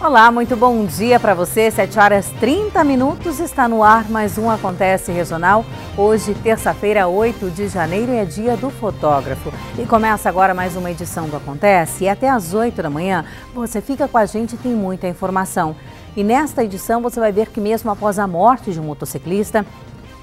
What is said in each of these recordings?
Olá, muito bom dia para você. 7 horas 30 minutos está no ar mais um Acontece Regional. Hoje, terça-feira, 8 de janeiro, é dia do fotógrafo. E começa agora mais uma edição do Acontece. E até às 8 da manhã você fica com a gente tem muita informação. E nesta edição você vai ver que, mesmo após a morte de um motociclista,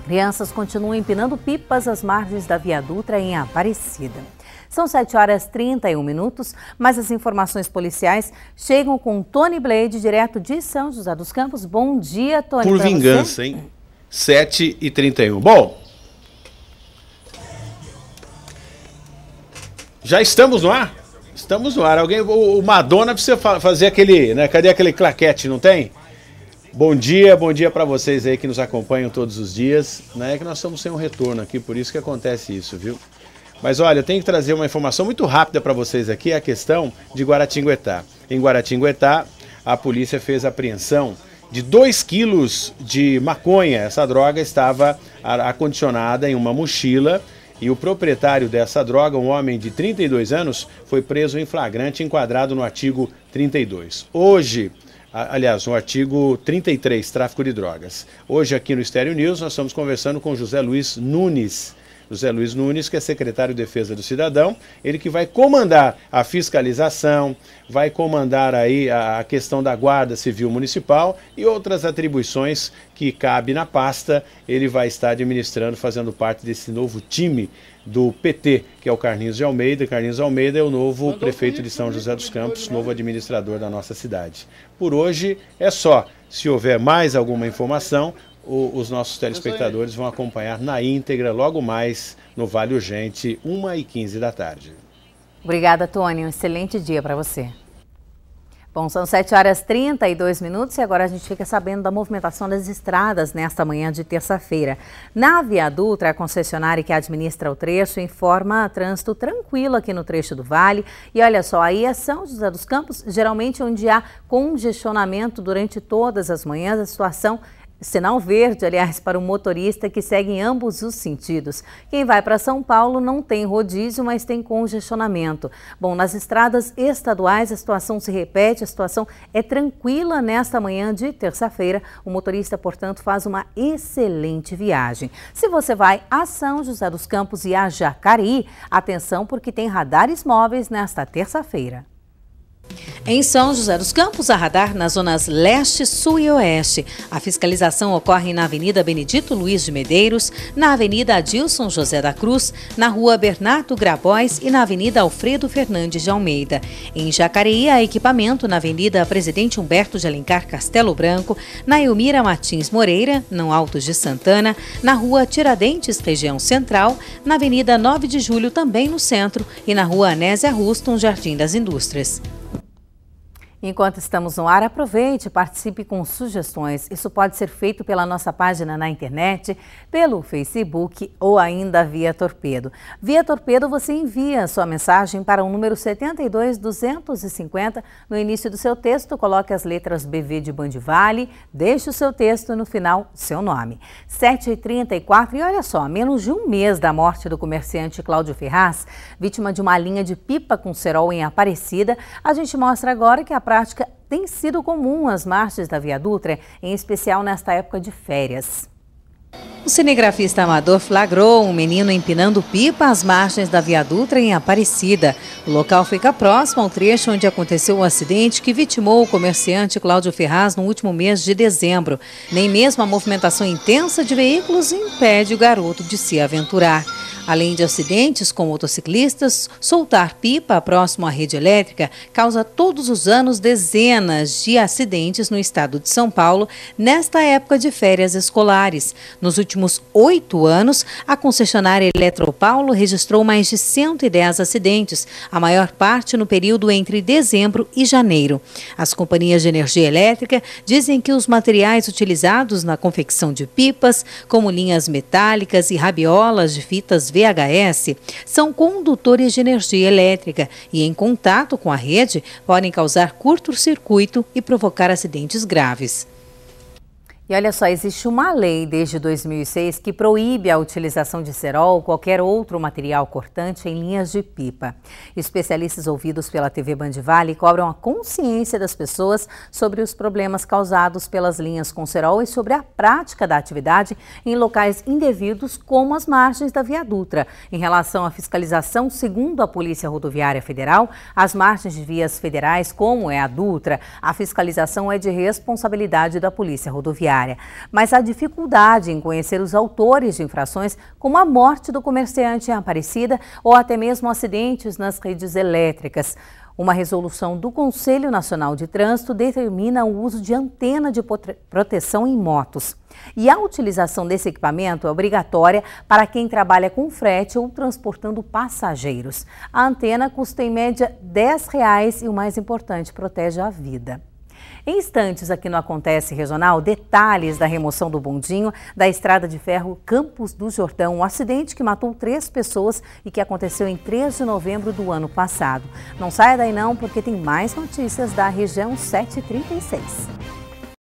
crianças continuam empinando pipas às margens da Via Dutra em Aparecida. São 7 horas 31 minutos, mas as informações policiais chegam com Tony Blade, direto de São José dos Campos. Bom dia, Tony. Por vingança, você. hein? 7 e 31. Bom, já estamos no ar? Estamos no ar. Alguém, o Madonna precisa fazer aquele, né? Cadê aquele claquete, não tem? Bom dia, bom dia para vocês aí que nos acompanham todos os dias. Né? É que nós estamos sem um retorno aqui, por isso que acontece isso, viu? Mas olha, eu tenho que trazer uma informação muito rápida para vocês aqui, é a questão de Guaratinguetá. Em Guaratinguetá, a polícia fez apreensão de 2 quilos de maconha. Essa droga estava acondicionada em uma mochila e o proprietário dessa droga, um homem de 32 anos, foi preso em flagrante enquadrado no artigo 32. Hoje, aliás, no artigo 33, tráfico de drogas. Hoje aqui no Estéreo News nós estamos conversando com José Luiz Nunes, José Luiz Nunes, que é secretário de Defesa do Cidadão, ele que vai comandar a fiscalização, vai comandar aí a questão da Guarda Civil Municipal e outras atribuições que cabe na pasta, ele vai estar administrando, fazendo parte desse novo time do PT, que é o Carlinhos de Almeida. Carlinhos Almeida é o novo Mandou prefeito de São José dos Campos, novo administrador da nossa cidade. Por hoje é só. Se houver mais alguma informação, o, os nossos telespectadores vão acompanhar na íntegra logo mais no Vale Urgente, 1h15 da tarde. Obrigada, Tony. Um excelente dia para você. Bom, são 7 horas 32 minutos e agora a gente fica sabendo da movimentação das estradas nesta manhã de terça-feira. Na Via Dutra, a concessionária que administra o trecho informa trânsito tranquilo aqui no trecho do Vale. E olha só, aí é São José dos Campos, geralmente onde há congestionamento durante todas as manhãs, a situação sinal verde, aliás, para o motorista que segue em ambos os sentidos. Quem vai para São Paulo não tem rodízio, mas tem congestionamento. Bom, nas estradas estaduais a situação se repete, a situação é tranquila nesta manhã de terça-feira. O motorista, portanto, faz uma excelente viagem. Se você vai a São José dos Campos e a Jacareí, atenção porque tem radares móveis nesta terça-feira. Em São José dos Campos, a radar nas zonas leste, sul e oeste. A fiscalização ocorre na Avenida Benedito Luiz de Medeiros, na Avenida Adilson José da Cruz, na Rua Bernardo Grabois e na Avenida Alfredo Fernandes de Almeida. Em Jacareí, há equipamento na Avenida Presidente Humberto de Alencar Castelo Branco, na Elmira Martins Moreira, não Altos de Santana, na Rua Tiradentes, região central, na Avenida 9 de Julho, também no centro, e na Rua Anésia Ruston, Jardim das Indústrias. Enquanto estamos no ar, aproveite e participe com sugestões. Isso pode ser feito pela nossa página na internet, pelo Facebook ou ainda via Torpedo. Via Torpedo você envia sua mensagem para o número 72250. No início do seu texto, coloque as letras BV de Bandivale, deixe o seu texto no final, seu nome. 7h34 e olha só, menos de um mês da morte do comerciante Cláudio Ferraz, vítima de uma linha de pipa com cerol em Aparecida, a gente mostra agora que a praia prática tem sido comum às marchas da Via Dutra, em especial nesta época de férias. O cinegrafista amador flagrou um menino empinando pipa às margens da Via Dutra em Aparecida. O local fica próximo ao trecho onde aconteceu o acidente que vitimou o comerciante Cláudio Ferraz no último mês de dezembro. Nem mesmo a movimentação intensa de veículos impede o garoto de se aventurar. Além de acidentes com motociclistas, soltar pipa próximo à rede elétrica causa todos os anos dezenas de acidentes no estado de São Paulo nesta época de férias escolares. Nos últimos oito anos, a concessionária Eletropaulo registrou mais de 110 acidentes, a maior parte no período entre dezembro e janeiro. As companhias de energia elétrica dizem que os materiais utilizados na confecção de pipas, como linhas metálicas e rabiolas de fitas VHS são condutores de energia elétrica e, em contato com a rede, podem causar curto-circuito e provocar acidentes graves. E olha só, existe uma lei desde 2006 que proíbe a utilização de cerol ou qualquer outro material cortante em linhas de pipa. Especialistas ouvidos pela TV Band Vale cobram a consciência das pessoas sobre os problemas causados pelas linhas com cerol e sobre a prática da atividade em locais indevidos como as margens da Via Dutra. Em relação à fiscalização, segundo a Polícia Rodoviária Federal, as margens de vias federais, como é a Dutra, a fiscalização é de responsabilidade da Polícia Rodoviária mas há dificuldade em conhecer os autores de infrações, como a morte do comerciante em Aparecida ou até mesmo acidentes nas redes elétricas. Uma resolução do Conselho Nacional de Trânsito determina o uso de antena de proteção em motos. E a utilização desse equipamento é obrigatória para quem trabalha com frete ou transportando passageiros. A antena custa em média R$ 10 reais, e o mais importante, protege a vida. Em instantes, aqui no Acontece Regional, detalhes da remoção do bondinho da estrada de ferro Campos do Jordão, um acidente que matou três pessoas e que aconteceu em 3 de novembro do ano passado. Não saia daí não, porque tem mais notícias da região 736.